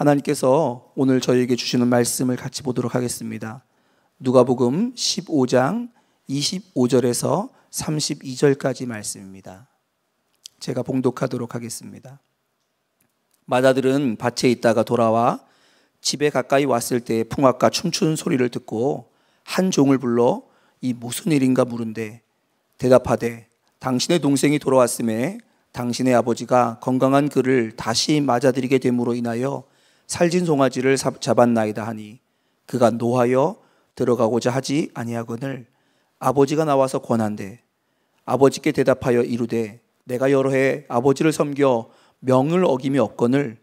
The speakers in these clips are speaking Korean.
하나님께서 오늘 저희에게 주시는 말씀을 같이 보도록 하겠습니다. 누가복음 15장 25절에서 32절까지 말씀입니다. 제가 봉독하도록 하겠습니다. 마다들은 밭에 있다가 돌아와 집에 가까이 왔을 때 풍악과 춤추는 소리를 듣고 한 종을 불러 이 무슨 일인가 물은데 대답하되 당신의 동생이 돌아왔음에 당신의 아버지가 건강한 그를 다시 맞아들이게 됨으로 인하여 살진 송아지를 잡았나이다 하니 그가 노하여 들어가고자 하지 아니하거늘 아버지가 나와서 권한대 아버지께 대답하여 이르되 내가 여러 해 아버지를 섬겨 명을 어김이 없거늘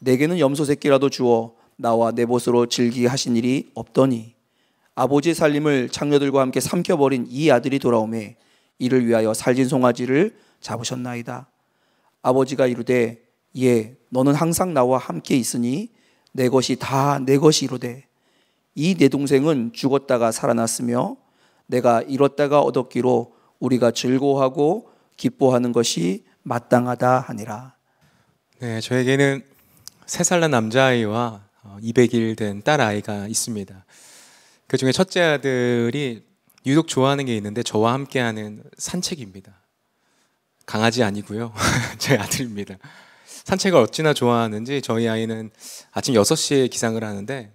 내게는 염소 새끼라도 주어 나와 내벗으로 즐기게 하신 일이 없더니 아버지의 살림을 창녀들과 함께 삼켜버린 이 아들이 돌아오매 이를 위하여 살진 송아지를 잡으셨나이다. 아버지가 이르되 예, 너는 항상 나와 함께 있으니 내 것이 다 내 것이로되 이 내 동생은 죽었다가 살아났으며 내가 잃었다가 얻었기로 우리가 즐거워하고 기뻐하는 것이 마땅하다 하니라. 네, 저에게는 세 살 난 남자아이와 200일 어, 된 딸아이가 있습니다. 그 중에 첫째 아들이 유독 좋아하는 게 있는데 저와 함께하는 산책입니다. 강아지 아니고요. 제 아들입니다. 산책을 어찌나 좋아하는지 저희 아이는 아침 6시에 기상을 하는데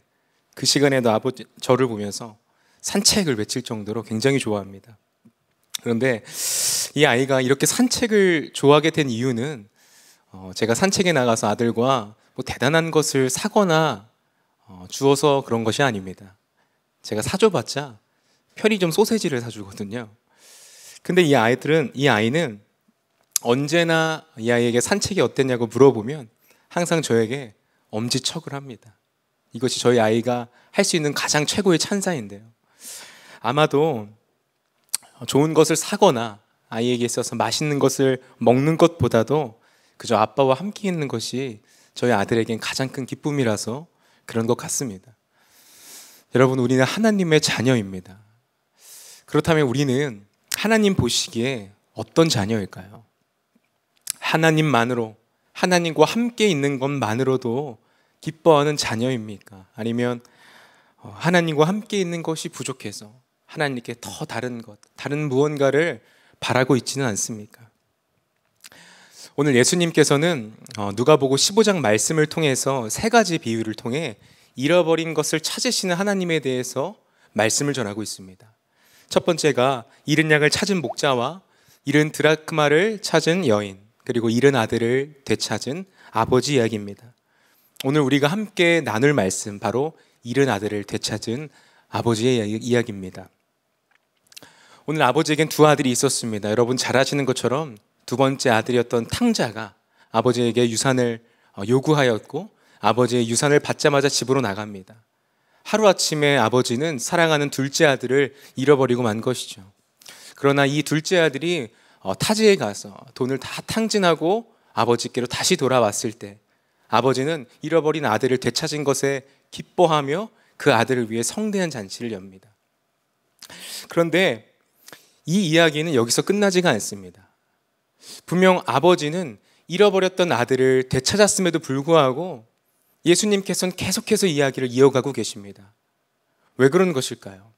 그 시간에도 아버지 저를 보면서 산책을 외칠 정도로 굉장히 좋아합니다. 그런데 이 아이가 이렇게 산책을 좋아하게 된 이유는 어, 제가 산책에 나가서 아들과 뭐 대단한 것을 사거나 어, 주어서 그런 것이 아닙니다. 제가 사줘봤자 편의점 소세지를 사주거든요. 근데 이 아이들은 이 아이는 언제나 이 아이에게 산책이 어땠냐고 물어보면 항상 저에게 엄지척을 합니다. 이것이 저희 아이가 할 수 있는 가장 최고의 찬사인데요. 아마도 좋은 것을 사거나 아이에게 있어서 맛있는 것을 먹는 것보다도 그저 아빠와 함께 있는 것이 저희 아들에겐 가장 큰 기쁨이라서 그런 것 같습니다. 여러분, 우리는 하나님의 자녀입니다. 그렇다면 우리는 하나님 보시기에 어떤 자녀일까요? 하나님만으로 하나님과 함께 있는 것만으로도 기뻐하는 자녀입니까? 아니면 어, 하나님과 함께 있는 것이 부족해서 하나님께 더 다른 것, 다른 무언가를 바라고 있지는 않습니까? 오늘 예수님께서는 어, 누가복음 15장 말씀을 통해서 세 가지 비유를 통해 잃어버린 것을 찾으시는 하나님에 대해서 말씀을 전하고 있습니다. 첫 번째가 잃은 양을 찾은 목자와 잃은 드라크마를 찾은 여인. 그리고 잃은 아들을 되찾은 아버지 이야기입니다. 오늘 우리가 함께 나눌 말씀 바로 잃은 아들을 되찾은 아버지의 이야기입니다. 오늘 아버지에겐 두 아들이 있었습니다. 여러분 잘 아시는 것처럼 두 번째 아들이었던 탕자가 아버지에게 유산을 어, 요구하였고 아버지의 유산을 받자마자 집으로 나갑니다. 하루아침에 아버지는 사랑하는 둘째 아들을 잃어버리고 만 것이죠. 그러나 이 둘째 아들이 어, 타지에 가서 돈을 다 탕진하고 아버지께로 다시 돌아왔을 때 아버지는 잃어버린 아들을 되찾은 것에 기뻐하며 그 아들을 위해 성대한 잔치를 엽니다. 그런데 이 이야기는 여기서 끝나지가 않습니다. 분명 아버지는 잃어버렸던 아들을 되찾았음에도 불구하고 예수님께서는 계속해서 이야기를 이어가고 계십니다. 왜 그런 것일까요?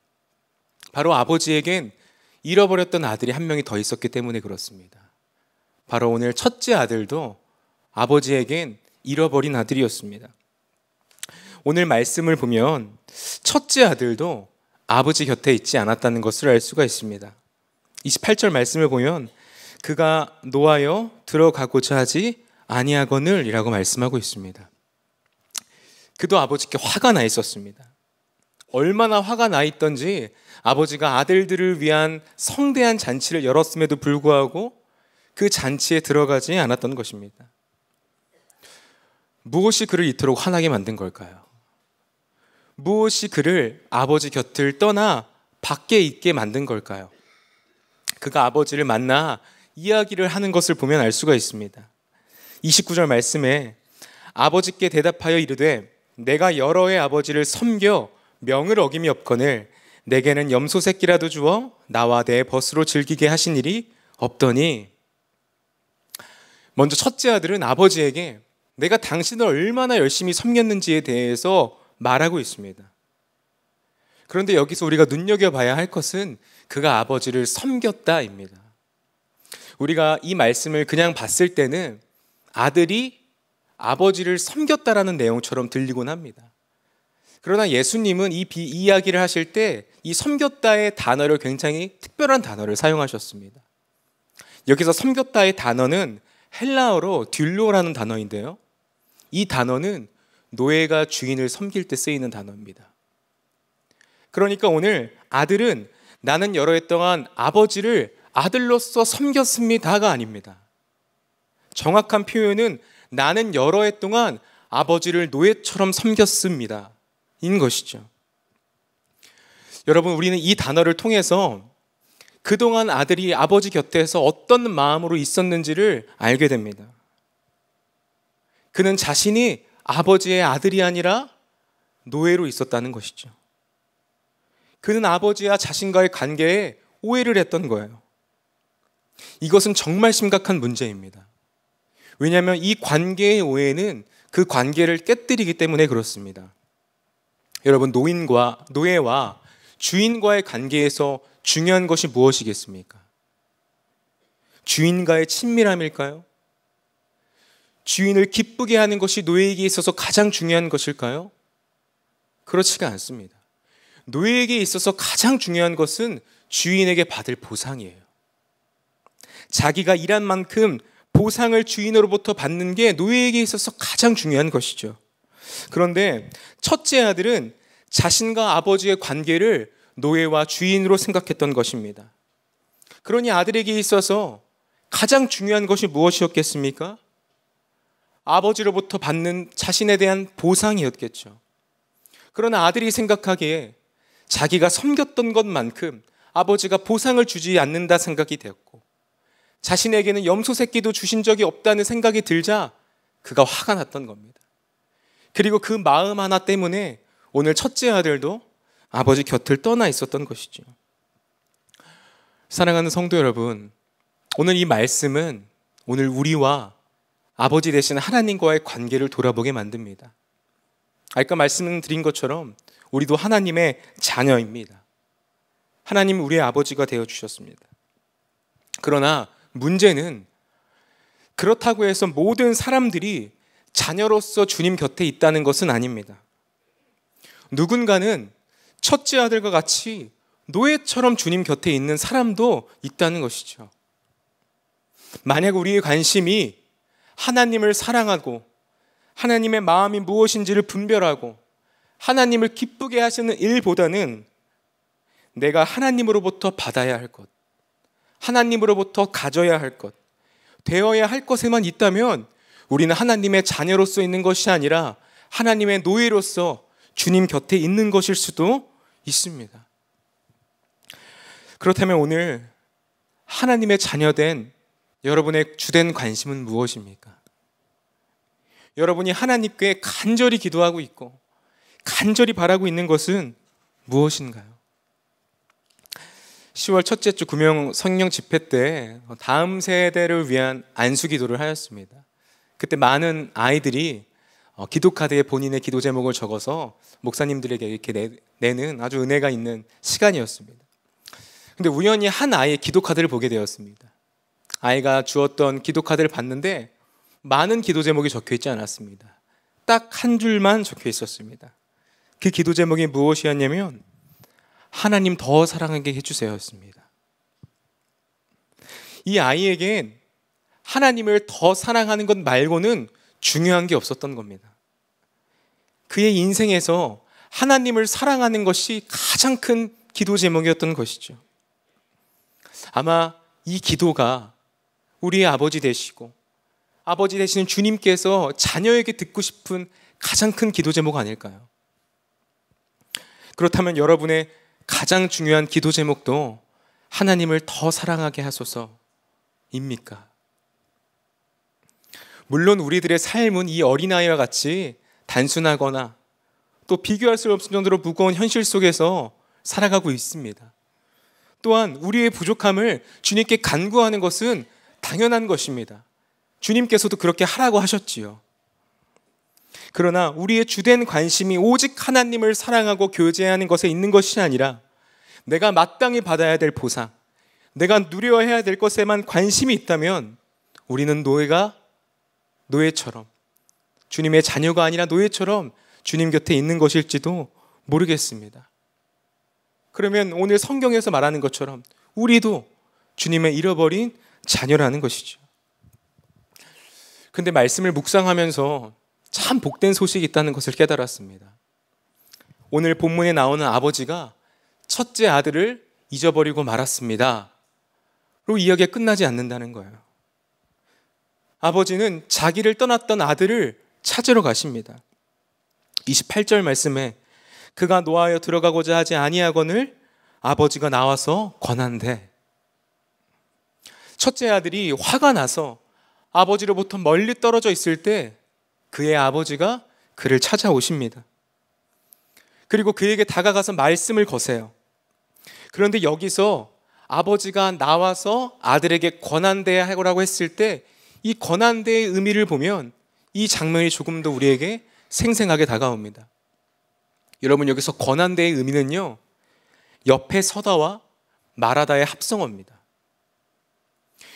바로 아버지에겐 잃어버렸던 아들이 한 명이 더 있었기 때문에 그렇습니다. 바로 오늘 첫째 아들도 아버지에겐 잃어버린 아들이었습니다. 오늘 말씀을 보면 첫째 아들도 아버지 곁에 있지 않았다는 것을 알 수가 있습니다. 28절 말씀을 보면 그가 노하여 들어가고자 하지 아니하거늘이라고 말씀하고 있습니다. 그도 아버지께 화가 나 있었습니다. 얼마나 화가 나 있던지 아버지가 아들들을 위한 성대한 잔치를 열었음에도 불구하고 그 잔치에 들어가지 않았던 것입니다. 무엇이 그를 이토록 화나게 만든 걸까요? 무엇이 그를 아버지 곁을 떠나 밖에 있게 만든 걸까요? 그가 아버지를 만나 이야기를 하는 것을 보면 알 수가 있습니다. 29절 말씀에 아버지께 대답하여 이르되 내가 여러 의 아버지를 섬겨 명을 어김이 없거늘 내게는 염소 새끼라도 주어 나와 내 벗으로 즐기게 하신 일이 없더니 먼저 첫째 아들은 아버지에게 내가 당신을 얼마나 열심히 섬겼는지에 대해서 말하고 있습니다. 그런데 여기서 우리가 눈여겨봐야 할 것은 그가 아버지를 섬겼다입니다. 우리가 이 말씀을 그냥 봤을 때는 아들이 아버지를 섬겼다라는 내용처럼 들리곤 합니다. 그러나 예수님은 이 이야기를 하실 때 이 섬겼다의 단어를 굉장히 특별한 단어를 사용하셨습니다. 여기서 섬겼다의 단어는 헬라어로 듀로라는 단어인데요. 이 단어는 노예가 주인을 섬길 때 쓰이는 단어입니다. 그러니까 오늘 아들은 나는 여러 해 동안 아버지를 아들로서 섬겼습니다가 아닙니다. 정확한 표현은 나는 여러 해 동안 아버지를 노예처럼 섬겼습니다. 인 것이죠. 여러분, 우리는 이 단어를 통해서 그동안 아들이 아버지 곁에서 어떤 마음으로 있었는지를 알게 됩니다. 그는 자신이 아버지의 아들이 아니라 노예로 있었다는 것이죠. 그는 아버지와 자신과의 관계에 오해를 했던 거예요. 이것은 정말 심각한 문제입니다. 왜냐하면 이 관계의 오해는 그 관계를 깨뜨리기 때문에 그렇습니다. 여러분 노인과 노예와 주인과의 관계에서 중요한 것이 무엇이겠습니까? 주인과의 친밀함일까요? 주인을 기쁘게 하는 것이 노예에게 있어서 가장 중요한 것일까요? 그렇지가 않습니다. 노예에게 있어서 가장 중요한 것은 주인에게 받을 보상이에요. 자기가 일한 만큼 보상을 주인으로부터 받는 게 노예에게 있어서 가장 중요한 것이죠. 그런데 첫째 아들은 자신과 아버지의 관계를 노예와 주인으로 생각했던 것입니다. 그러니 아들에게 있어서 가장 중요한 것이 무엇이었겠습니까? 아버지로부터 받는 자신에 대한 보상이었겠죠. 그러나 아들이 생각하기에 자기가 섬겼던 것만큼 아버지가 보상을 주지 않는다 생각이 되었고 자신에게는 염소 새끼도 주신 적이 없다는 생각이 들자 그가 화가 났던 겁니다. 그리고 그 마음 하나 때문에 오늘 첫째 아들도 아버지 곁을 떠나 있었던 것이죠. 사랑하는 성도 여러분, 오늘 이 말씀은 오늘 우리와 아버지 대신 하나님과의 관계를 돌아보게 만듭니다. 아까 말씀드린 것처럼 우리도 하나님의 자녀입니다. 하나님 우리의 아버지가 되어 주셨습니다. 그러나 문제는 그렇다고 해서 모든 사람들이 자녀로서 주님 곁에 있다는 것은 아닙니다. 누군가는 첫째 아들과 같이 노예처럼 주님 곁에 있는 사람도 있다는 것이죠. 만약 우리의 관심이 하나님을 사랑하고 하나님의 마음이 무엇인지를 분별하고 하나님을 기쁘게 하시는 일보다는 내가 하나님으로부터 받아야 할 것, 하나님으로부터 가져야 할 것, 되어야 할 것에만 있다면 우리는 하나님의 자녀로서 있는 것이 아니라 하나님의 노예로서 주님 곁에 있는 것일 수도 있습니다. 그렇다면 오늘 하나님의 자녀된 여러분의 주된 관심은 무엇입니까? 여러분이 하나님께 간절히 기도하고 있고 간절히 바라고 있는 것은 무엇인가요? 10월 첫째 주 구명 성령 집회 때 다음 세대를 위한 안수 기도를 하였습니다. 그때 많은 아이들이 어, 기도 카드에 본인의 기도 제목을 적어서 목사님들에게 이렇게 내는 아주 은혜가 있는 시간이었습니다. 근데 우연히 한 아이의 기도 카드를 보게 되었습니다. 아이가 주었던 기도 카드를 봤는데 많은 기도 제목이 적혀 있지 않았습니다. 딱 한 줄만 적혀 있었습니다. 그 기도 제목이 무엇이었냐면 하나님 더 사랑하게 해주세요였습니다. 이 아이에겐 하나님을 더 사랑하는 것 말고는 중요한 게 없었던 겁니다. 그의 인생에서 하나님을 사랑하는 것이 가장 큰 기도 제목이었던 것이죠. 아마 이 기도가 우리의 아버지 되시고 아버지 되시는 주님께서 자녀에게 듣고 싶은 가장 큰 기도 제목 아닐까요? 그렇다면 여러분의 가장 중요한 기도 제목도 하나님을 더 사랑하게 하소서입니까? 물론 우리들의 삶은 이 어린아이와 같이 단순하거나 또 비교할 수 없을 정도로 무거운 현실 속에서 살아가고 있습니다. 또한 우리의 부족함을 주님께 간구하는 것은 당연한 것입니다. 주님께서도 그렇게 하라고 하셨지요. 그러나 우리의 주된 관심이 오직 하나님을 사랑하고 교제하는 것에 있는 것이 아니라 내가 마땅히 받아야 될 보상, 내가 누려야 될 것에만 관심이 있다면 우리는 노예가 노예처럼 주님의 자녀가 아니라 노예처럼 주님 곁에 있는 것일지도 모르겠습니다. 그러면 오늘 성경에서 말하는 것처럼 우리도 주님의 잃어버린 자녀라는 것이죠. 근데 말씀을 묵상하면서 참 복된 소식이 있다는 것을 깨달았습니다. 오늘 본문에 나오는 아버지가 첫째 아들을 잊어버리고 말았습니다. 로 이야기가 끝나지 않는다는 거예요. 아버지는 자기를 떠났던 아들을 찾으러 가십니다. 28절 말씀에 그가 노하여 들어가고자 하지 아니하거늘 아버지가 나와서 권한대. 첫째 아들이 화가 나서 아버지로부터 멀리 떨어져 있을 때 그의 아버지가 그를 찾아오십니다. 그리고 그에게 다가가서 말씀을 거세요. 그런데 여기서 아버지가 나와서 아들에게 권한대야 하라고 했을 때이 권한대의 의미를 보면 이 장면이 조금 더 우리에게 생생하게 다가옵니다. 여러분 여기서 권한대의 의미는요. 옆에 서다와 말하다의 합성어입니다.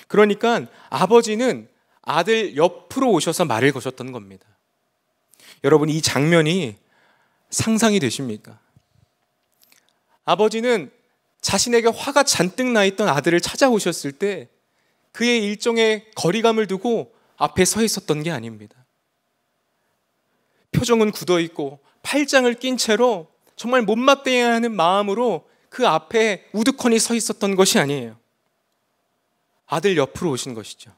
그러니까 아버지는 아들 옆으로 오셔서 말을 거셨던 겁니다. 여러분 이 장면이 상상이 되십니까? 아버지는 자신에게 화가 잔뜩 나 있던 아들을 찾아오셨을 때 그의 일종의 거리감을 두고 앞에 서 있었던 게 아닙니다. 표정은 굳어 있고 팔짱을 낀 채로 정말 못마땅해야 하는 마음으로 그 앞에 우두커니 서 있었던 것이 아니에요. 아들 옆으로 오신 것이죠.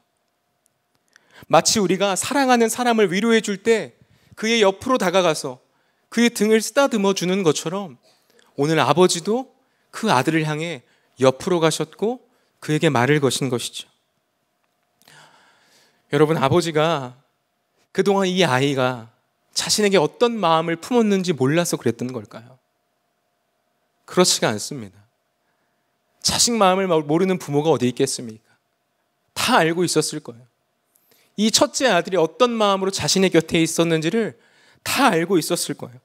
마치 우리가 사랑하는 사람을 위로해 줄 때 그의 옆으로 다가가서 그의 등을 쓰다듬어 주는 것처럼 오늘 아버지도 그 아들을 향해 옆으로 가셨고 그에게 말을 거신 것이죠. 여러분 아버지가 그동안 이 아이가 자신에게 어떤 마음을 품었는지 몰라서 그랬던 걸까요? 그렇지가 않습니다. 자식 마음을 모르는 부모가 어디 있겠습니까? 다 알고 있었을 거예요. 이 첫째 아들이 어떤 마음으로 자신의 곁에 있었는지를 다 알고 있었을 거예요.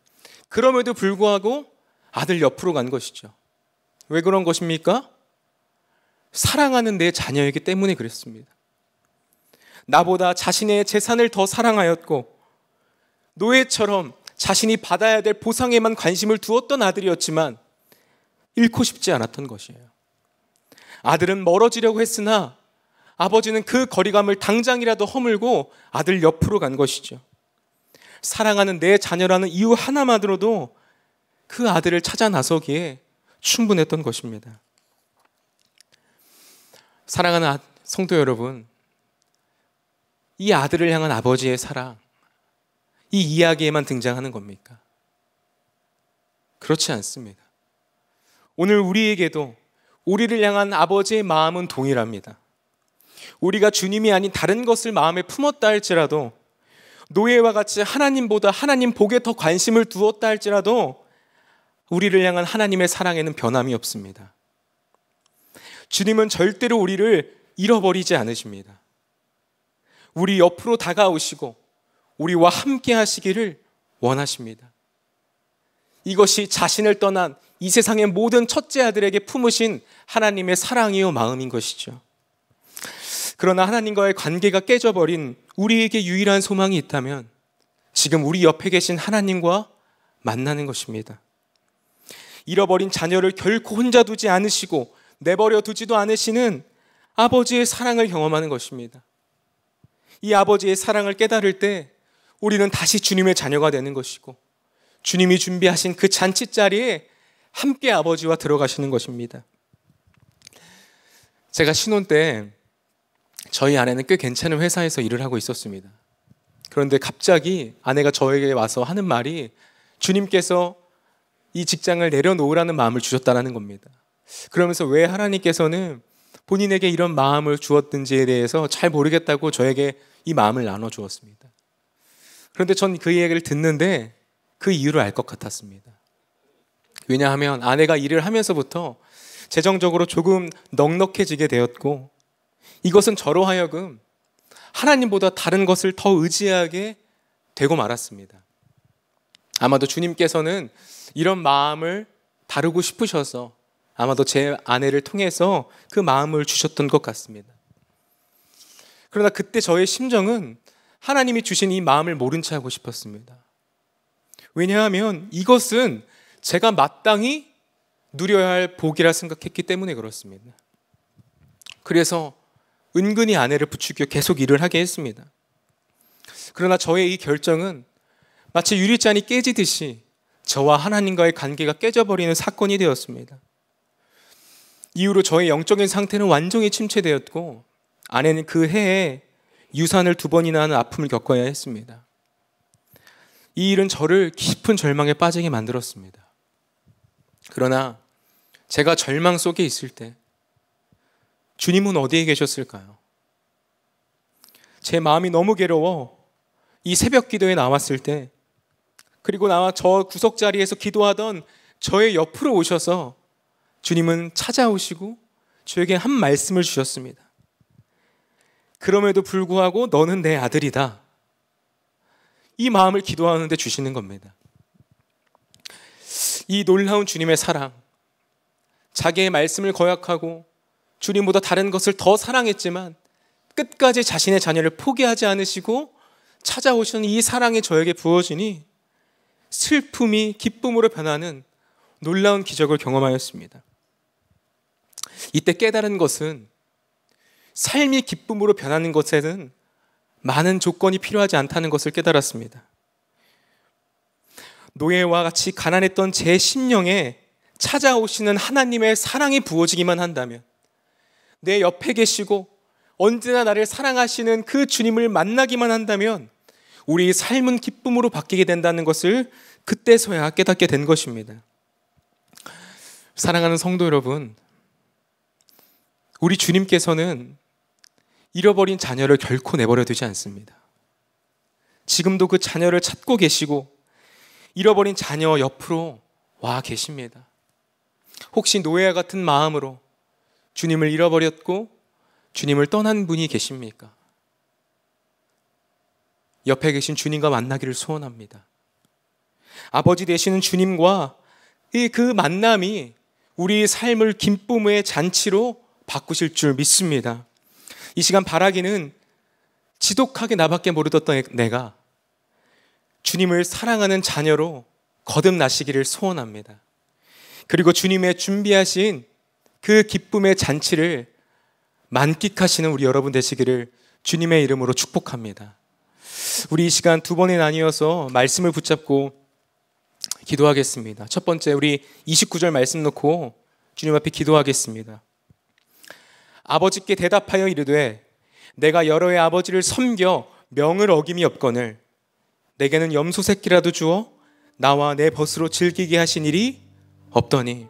그럼에도 불구하고 아들 옆으로 간 것이죠. 왜 그런 것입니까? 사랑하는 내 자녀이기 때문에 그랬습니다. 나보다 자신의 재산을 더 사랑하였고 노예처럼 자신이 받아야 될 보상에만 관심을 두었던 아들이었지만 잃고 싶지 않았던 것이에요. 아들은 멀어지려고 했으나 아버지는 그 거리감을 당장이라도 허물고 아들 옆으로 간 것이죠. 사랑하는 내 자녀라는 이유 하나만으로도 그 아들을 찾아 나서기에 충분했던 것입니다. 사랑하는 아, 성도 여러분, 이 아들을 향한 아버지의 사랑, 이 이야기에만 등장하는 겁니까? 그렇지 않습니다. 오늘 우리에게도 우리를 향한 아버지의 마음은 동일합니다. 우리가 주님이 아닌 다른 것을 마음에 품었다 할지라도 노예와 같이 하나님보다 하나님 복에 더 관심을 두었다 할지라도 우리를 향한 하나님의 사랑에는 변함이 없습니다. 주님은 절대로 우리를 잃어버리지 않으십니다. 우리 옆으로 다가오시고 우리와 함께 하시기를 원하십니다. 이것이 자신을 떠난 이 세상의 모든 첫째 아들에게 품으신 하나님의 사랑이요 마음인 것이죠. 그러나 하나님과의 관계가 깨져버린 우리에게 유일한 소망이 있다면 지금 우리 옆에 계신 하나님과 만나는 것입니다. 잃어버린 자녀를 결코 혼자 두지 않으시고 내버려 두지도 않으시는 아버지의 사랑을 경험하는 것입니다. 이 아버지의 사랑을 깨달을 때 우리는 다시 주님의 자녀가 되는 것이고 주님이 준비하신 그 잔치 자리에 함께 아버지와 들어가시는 것입니다. 제가 신혼 때 저희 아내는 꽤 괜찮은 회사에서 일을 하고 있었습니다. 그런데 갑자기 아내가 저에게 와서 하는 말이 주님께서 이 직장을 내려놓으라는 마음을 주셨다라는 겁니다. 그러면서 왜 하나님께서는 본인에게 이런 마음을 주었든지에 대해서 잘 모르겠다고 저에게 이 마음을 나눠 주었습니다. 그런데 전 그 이야기를 듣는데 그 이유를 알 것 같았습니다. 왜냐하면 아내가 일을 하면서부터 재정적으로 조금 넉넉해지게 되었고 이것은 저로 하여금 하나님보다 다른 것을 더 의지하게 되고 말았습니다. 아마도 주님께서는 이런 마음을 다루고 싶으셔서 아마도 제 아내를 통해서 그 마음을 주셨던 것 같습니다. 그러나 그때 저의 심정은 하나님이 주신 이 마음을 모른 채 하고 싶었습니다. 왜냐하면 이것은 제가 마땅히 누려야 할 복이라 생각했기 때문에 그렇습니다. 그래서 은근히 아내를 부추겨 계속 일을 하게 했습니다. 그러나 저의 이 결정은 마치 유리잔이 깨지듯이 저와 하나님과의 관계가 깨져버리는 사건이 되었습니다. 이후로 저의 영적인 상태는 완전히 침체되었고 아내는 그 해에 유산을 두 번이나 하는 아픔을 겪어야 했습니다. 이 일은 저를 깊은 절망에 빠지게 만들었습니다. 그러나 제가 절망 속에 있을 때 주님은 어디에 계셨을까요? 제 마음이 너무 괴로워 이 새벽 기도에 나왔을 때 그리고 나와 저 구석 자리에서 기도하던 저의 옆으로 오셔서 주님은 찾아오시고 저에게한 말씀을 주셨습니다. 그럼에도 불구하고 너는 내 아들이다. 이 마음을 기도하는데 주시는 겁니다. 이 놀라운 주님의 사랑, 자기의 말씀을 거역하고 주님보다 다른 것을 더 사랑했지만 끝까지 자신의 자녀를 포기하지 않으시고 찾아오시는 이 사랑이 저에게 부어지니 슬픔이 기쁨으로 변하는 놀라운 기적을 경험하였습니다. 이때 깨달은 것은 삶이 기쁨으로 변하는 것에는 많은 조건이 필요하지 않다는 것을 깨달았습니다. 노예와 같이 가난했던 제 심령에 찾아오시는 하나님의 사랑이 부어지기만 한다면 내 옆에 계시고 언제나 나를 사랑하시는 그 주님을 만나기만 한다면 우리 삶은 기쁨으로 바뀌게 된다는 것을 그때서야 깨닫게 된 것입니다. 사랑하는 성도 여러분, 우리 주님께서는 잃어버린 자녀를 결코 내버려 두지 않습니다. 지금도 그 자녀를 찾고 계시고 잃어버린 자녀 옆으로 와 계십니다. 혹시 노예와 같은 마음으로 주님을 잃어버렸고 주님을 떠난 분이 계십니까? 옆에 계신 주님과 만나기를 소원합니다. 아버지 되시는 주님과 그 만남이 우리 삶을 기쁨의 잔치로 바꾸실 줄 믿습니다. 이 시간 바라기는 지독하게 나밖에 모르던 내가 주님을 사랑하는 자녀로 거듭나시기를 소원합니다. 그리고 주님의 준비하신 그 기쁨의 잔치를 만끽하시는 우리 여러분 되시기를 주님의 이름으로 축복합니다. 우리 이 시간 두 번에 나뉘어서 말씀을 붙잡고 기도하겠습니다. 첫 번째, 우리 29절 말씀 놓고 주님 앞에 기도하겠습니다. 아버지께 대답하여 이르되 내가 여러 의 아버지를 섬겨 명을 어김이 없거늘 내게는 염소 새끼라도 주어 나와 내 벗으로 즐기게 하신 일이 없더니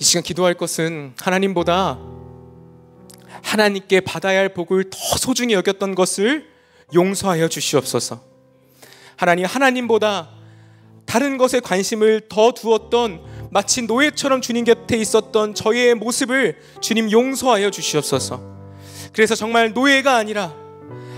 이 시간 기도할 것은 하나님보다 하나님께 받아야 할 복을 더 소중히 여겼던 것을 용서하여 주시옵소서. 하나님 하나님보다 다른 것에 관심을 더 두었던 마치 노예처럼 주님 곁에 있었던 저의 모습을 주님 용서하여 주시옵소서. 그래서 정말 노예가 아니라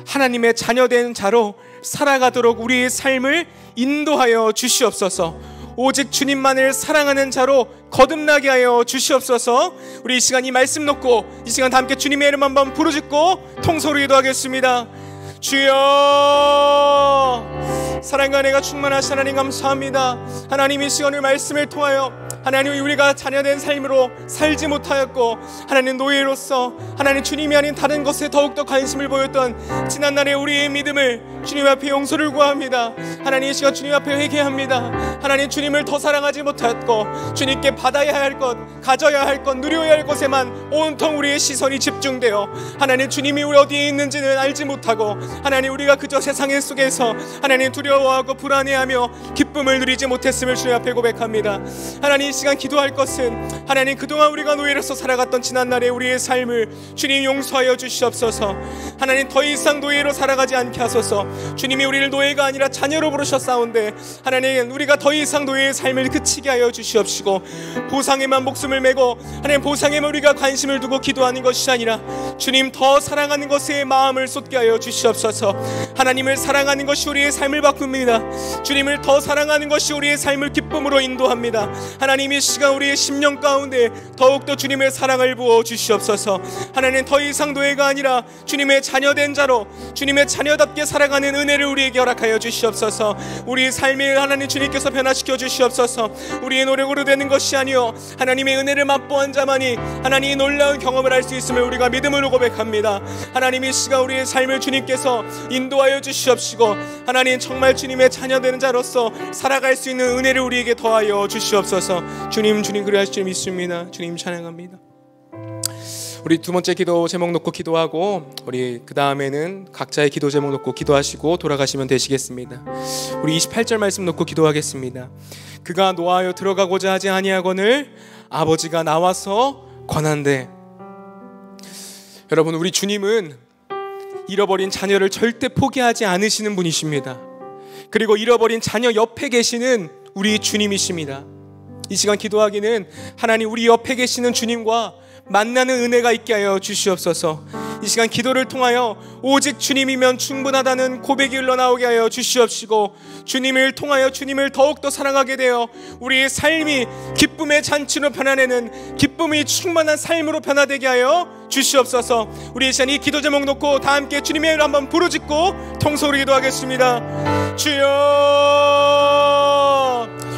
하나님의 자녀된 자로 살아가도록 우리의 삶을 인도하여 주시옵소서. 오직 주님만을 사랑하는 자로 거듭나게 하여 주시옵소서. 우리 이 시간 이 말씀 놓고 이 시간 다 함께 주님의 이름 한 번 부르짖고 통소로 기도하겠습니다. 주여 사랑과 내가 충만하신 하나님 감사합니다. 하나님 이 시간을 말씀을 통하여 하나님 우리가 자녀된 삶으로 살지 못하였고 하나님 노예로서 하나님 주님이 아닌 다른 것에 더욱더 관심을 보였던 지난날의 우리의 믿음을 주님 앞에 용서를 구합니다 하나님 이 시간 주님 앞에 회개합니다 하나님 주님을 더 사랑하지 못하였고 주님께 받아야 할것 가져야 할것 누려야 할 것에만 온통 우리의 시선이 집중되어 하나님 주님이 우리 어디에 있는지는 알지 못하고 하나님 우리가 그저 세상 속에서 하나님 두려워하고 불안해하며 기쁨을 누리지 못했음을 주님 앞에 고백합니다 하나님 시간 기도할 것은 하나님 그동안 우리가 노예로서 살아갔던 지난날의 우리의 삶을 주님 용서하여 주시옵소서 하나님 더 이상 노예로 살아가지 않게 하소서 주님이 우리를 노예가 아니라 자녀로 부르셨사온데 하나님 우리가 더 이상 노예의 삶을 그치게 하여 주시옵시고 보상에만 목숨을 메고 하나님 보상에만 우리가 관심을 두고 기도하는 것이 아니라 주님 더 사랑하는 것에 마음을 쏟게 하여 주시옵소서 하나님을 사랑하는 것이 우리의 삶을 바꿉니다 주님을 더 사랑하는 것이 우리의 삶을 기쁨으로 인도합니다 하나님 하나님 이 시간 우리의 심령 가운데 더욱더 주님의 사랑을 부어 주시옵소서 하나님 더 이상 노예가 아니라 주님의 자녀된 자로 주님의 자녀답게 살아가는 은혜를 우리에게 허락하여 주시옵소서 우리 삶을 하나님 주님께서 변화시켜 주시옵소서 우리의 노력으로 되는 것이 아니요 하나님의 은혜를 맛보한 자만이 하나님의 놀라운 경험을 할 수 있음을 우리가 믿음으로 고백합니다 하나님 이 시간 우리의 삶을 주님께서 인도하여 주시옵시고 하나님 정말 주님의 자녀되는 자로서 살아갈 수 있는 은혜를 우리에게 더하여 주시옵소서 주님 주님 그리하실 줄 믿습니다. 주님 찬양합니다. 우리 두 번째 기도 제목 놓고 기도하고 우리 그 다음에는 각자의 기도 제목 놓고 기도하시고 돌아가시면 되시겠습니다. 우리 28절 말씀 놓고 기도하겠습니다. 그가 노하여 들어가고자 하지 아니하거늘 아버지가 나와서 권한대. 여러분 우리 주님은 잃어버린 자녀를 절대 포기하지 않으시는 분이십니다. 그리고 잃어버린 자녀 옆에 계시는 우리 주님이십니다. 이 시간 기도하기는 하나님 우리 옆에 계시는 주님과 만나는 은혜가 있게 하여 주시옵소서. 이 시간 기도를 통하여 오직 주님이면 충분하다는 고백이 흘러나오게 하여 주시옵시고 주님을 통하여 주님을 더욱더 사랑하게 되어 우리의 삶이 기쁨의 잔치로 변화되는 기쁨이 충만한 삶으로 변화되게 하여 주시옵소서. 우리 이 시간 이 기도 제목 놓고 다 함께 주님의 이름 한번 부르짖고 통소으로 기도하겠습니다. 주여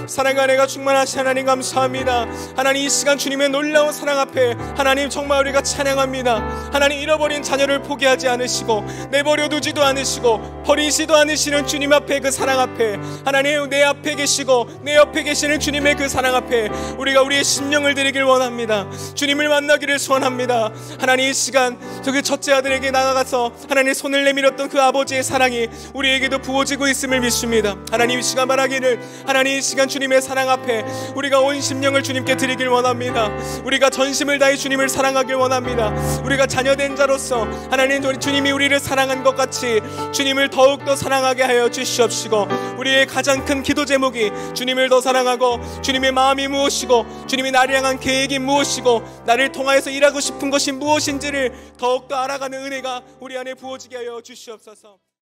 사랑과 내가 충만하신 하나님 감사합니다. 하나님 이 시간 주님의 놀라운 사랑 앞에 하나님 정말 우리가 찬양합니다. 하나님 잃어버린 자녀를 포기하지 않으시고 내버려 두지도 않으시고 버리시도 않으시는 주님 앞에 그 사랑 앞에 하나님 내 앞에 계시고 내 옆에 계시는 주님의 그 사랑 앞에 우리가 우리의 심령을 드리길 원합니다. 주님을 만나기를 소원합니다. 하나님 이 시간 저그 첫째 아들에게 나아가서 하나님 손을 내밀었던 그 아버지의 사랑이 우리에게도 부어지고 있음을 믿습니다. 하나님 이 시간 바라기를 하나님 이 시간 주 주님의 사랑 앞에 우리가 온 심령을 주님께 드리길 원합니다. 우리가 전심을 다해 주님을 사랑하길 원합니다. 우리가 자녀된 자로서 하나님 주님이 우리를 사랑한 것 같이 주님을 더욱더 사랑하게 하여 주시옵시고 우리의 가장 큰 기도 제목이 주님을 더 사랑하고 주님의 마음이 무엇이고 주님이 나를 향한 계획이 무엇이고 나를 통하여서 일하고 싶은 것이 무엇인지를 더욱더 알아가는 은혜가 우리 안에 부어지게 하여 주시옵소서.